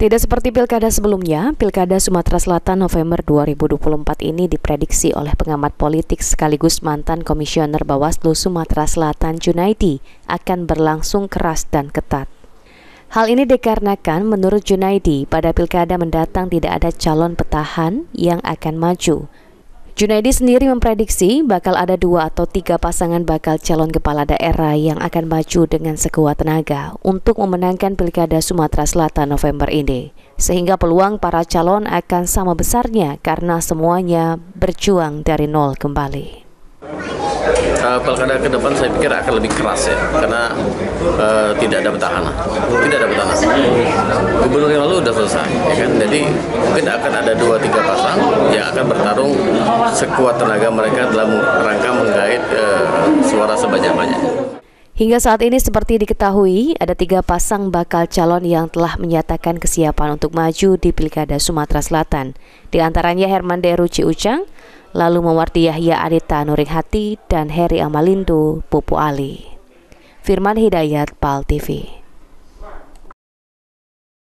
Tidak seperti pilkada sebelumnya, pilkada Sumatera Selatan November 2024 ini diprediksi oleh pengamat politik sekaligus mantan komisioner Bawaslu Sumatera Selatan Junaidi akan berlangsung keras dan ketat. Hal ini dikarenakan menurut Junaidi pada pilkada mendatang tidak ada calon petahan yang akan maju, Junaidi sendiri memprediksi bakal ada dua atau tiga pasangan bakal calon kepala daerah yang akan maju dengan sekuat tenaga untuk memenangkan Pilkada Sumatera Selatan November ini. Sehingga peluang para calon akan sama besarnya karena semuanya berjuang dari nol kembali. Eh, pilkada ke depan saya pikir akan lebih keras ya, karena uh, tidak ada petahana, tidak ada petahana. Gubernur yang lalu sudah selesai, ya kan? nanti mungkin akan ada dua tiga pasang yang akan bertarung sekuat tenaga mereka dalam rangka menggait eh, suara sebanyak-banyaknya. Hingga saat ini seperti diketahui, ada tiga pasang bakal calon yang telah menyatakan kesiapan untuk maju di Pilkada Sumatera Selatan. Di antaranya Herman Deruci Ucang, lalu Mawardi Yahya Adita Nuringhati, dan Heri Amalindo Pupu Ali. Firman Hidayat, PAL TV.